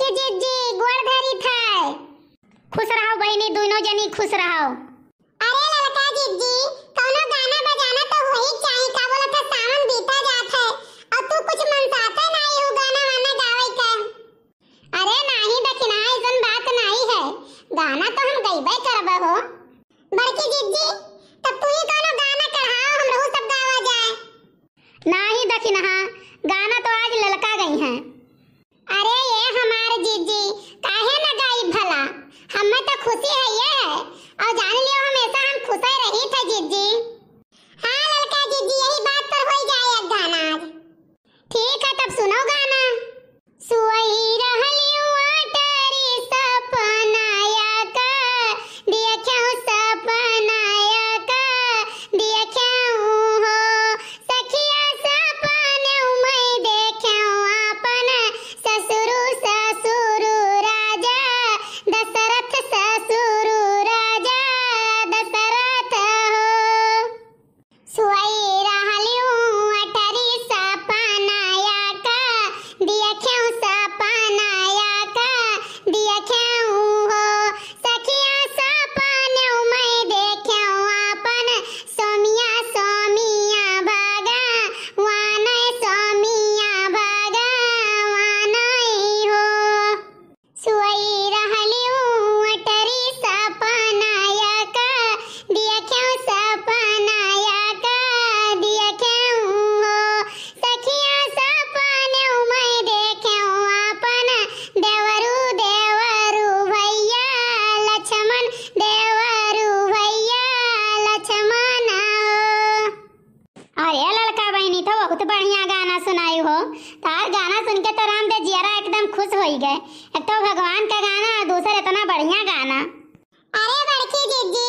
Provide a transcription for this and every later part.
जीत जी गोड़धरी थाय खुश रहो बहिनी दोनों जनी खुश रहो अरे ललका जीत जी कोनो गाना बजाना तो होई चाहिए का बोला था सावन बीता जात है अब तू कुछ मनसाता नहीं हो गाना वाना गावे के अरे नाही बकिना ऐसन बात नहीं है गाना तो हम गईबे करबे हो बड़की जीत जी तब तू ही कोनो गाना कढ़ाओ हमरो सब गावा जाए नहीं दखिना गाना तो आज ललका गई है खुशी है ये और जान लियो हमेशा हम खुश रहे थे जीत जी तार गाना सुन तो के तो रामदेव जियारा एकदम खुश हो गए एक तो भगवान का गाना दूसरा इतना बढ़िया गाना अरे बड़की दीदी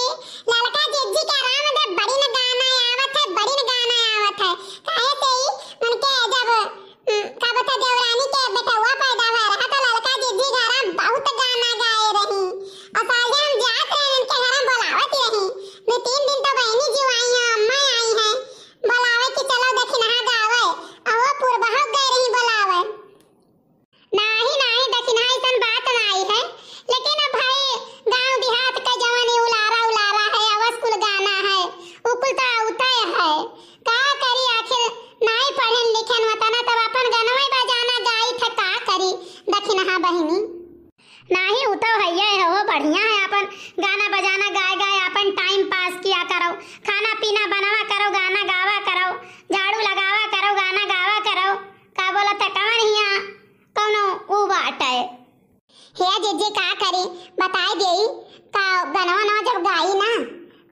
बताए देई का गनवा नवा जब गाई ना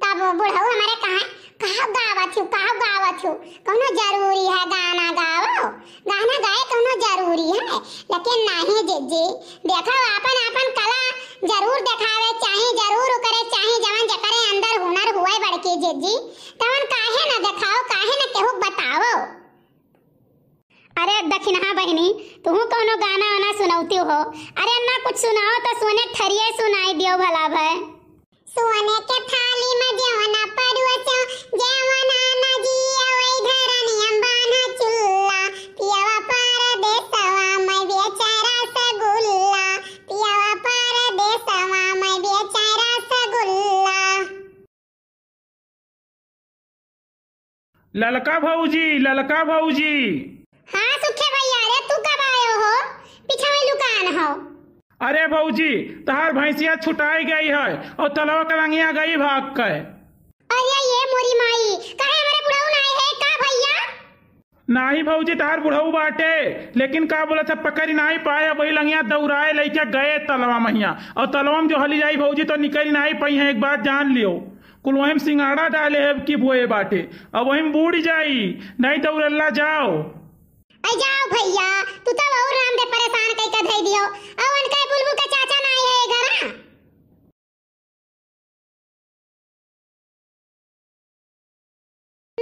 तब बुढ़ऊ हमारे कहा कहा गावा छु कहा गावा छु कोनो जरूरी है गाना गावो गाना गाए कोनो जरूरी है लेकिन नहीं जे जे देखो अपन अपन कला जरूर दिखावे चाहे जरूर करे चाहे जवन जकरे अंदर हुनर हुए बड़के जे जी तवन काहे ना दिखाओ काहे ना केहू बताओ अरे दखिनहा बहनी तू तो कोनो गाना वाना सुनौती हो अरे ना कुछ सुनाओ तो सोने ठरिए सुनाई दियो भला भय सोने के थाली में जवना परुसो जवना न जिया वही नियम अंबाना चुल्ला पियावा पर देसवा मैं बेचारा से गुल्ला पियावा पर देसवा मैं बेचारा से गुल्ला ललका भौजी ललका भौजी हाँ सुखे भैया अरे तू कब आयो हो पीछे में लुकान हो अरे भौजी तहार भैंसिया छुटाई गई है और तलवा कलंगिया गई भाग के अरे ये मोरी माई कहे हमारे बुढ़ऊ नहीं है का भैया नहीं भौजी तहार बुढ़ऊ बाटे लेकिन का बोला था पकड़ नहीं पाए अब वही लंगिया दौराए लेके गए तलवा मैया और तलवा में जो हली जाई भौजी तो निकल नहीं पई है एक बात जान लियो कुल वहीं सिंगाड़ा डाले है कि बोए बाटे अब वहीं बूढ़ जाई नहीं दौड़ल्ला जाओ आई जाओ भैया तू तो और राम दे परेशान कई का धई दियो और कई बुलबुल का चाचा ना आए है घर हाँ?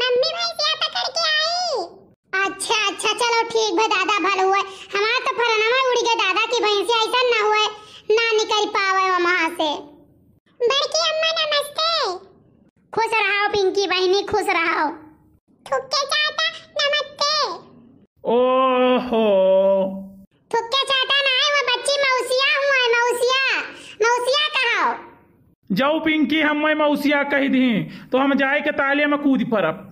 मम्मी भाई से आता करके आई अच्छा अच्छा चलो ठीक भाई दादा भल हुए हमार तो फरना में उड़ गए दादा की बहन ऐसा ना हुए ना निकल पावे वहां से बड़की अम्मा नमस्ते खुश रहो पिंकी बहनी खुश रहो ठुक के ओहो थुक्के चाटा ना है वो बच्ची मौसिया है मौसिया मौसिया कहो जाओ पिंकी हम मैं मौसिया कह दी तो हम जाए के ताले में कूद फरब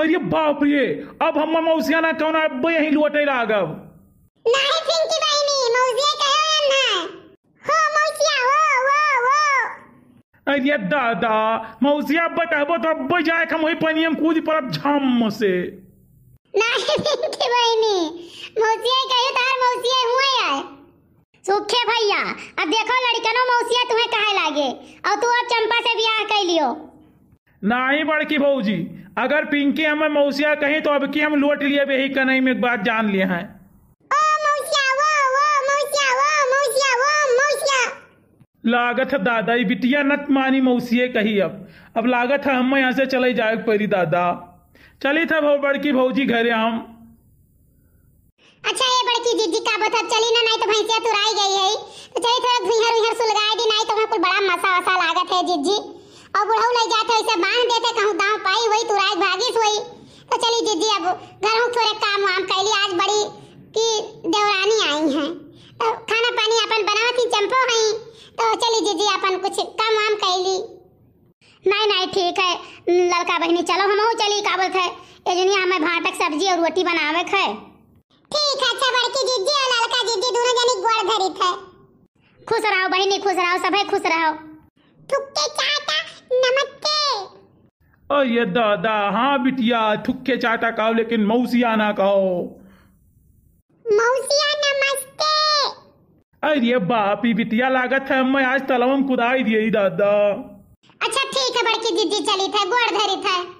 अरे बाप रे अब हम मौसिया ना कहना अब यही लौटे लागब नहीं अरे दादा तो तो भैया अब देखो मौसिया तुम्हें लागे और तू अब चंपा से ब्याह कर लियो नहीं बड़की भौजी अगर पिंकी हमें मौसिया कही तो अब की हम लौट लिए बेही कन्हई में बात जान लिए हैं लागत है दादा ये बिटिया नत मानी मौसिए कही अब अब लागत है हम यहाँ से चले जाए परी दादा चली था भाव बड़की भौजी घरे हम अच्छा ये बड़की दीदी का बता चली ना नहीं तो भैंसिया तुराई तो गई है तो चली थोड़ा धुइहर उइहर सुलगाए दी नहीं तो वहां पर बड़ा मसा वसा लागत है जीजी और बुढ़ऊ ले जाते ऐसे बांध देते कहूं दांव पाई वही तुराई भागी सोई तो चली जीजी अब घर हूं थोड़े काम वाम कर ली आज बड़ी की देवरानी आई है तो चली जीजी अपन कुछ काम वाम ली नहीं नहीं ठीक है लड़का बहनी चलो हम चली का बोलते एजनी हमें भाटक सब्जी और रोटी बनावे है ठीक है अच्छा बड़की जीजी और लड़का जीजी दोनों जनी गोड़ धरित है खुश रहो बहनी खुश रहो सब खुश रहो थुक्के चाटा नमस्ते ओ ये दादा हाँ बिटिया थुक्के चाटा कहो लेकिन मौसिया ना कहो मौसिया अरे बाप बापी बिटिया लागत है मैं आज तलवा में कुदाई दिए दादा अच्छा ठीक है बड़की दीदी चली था गोड़ धरी था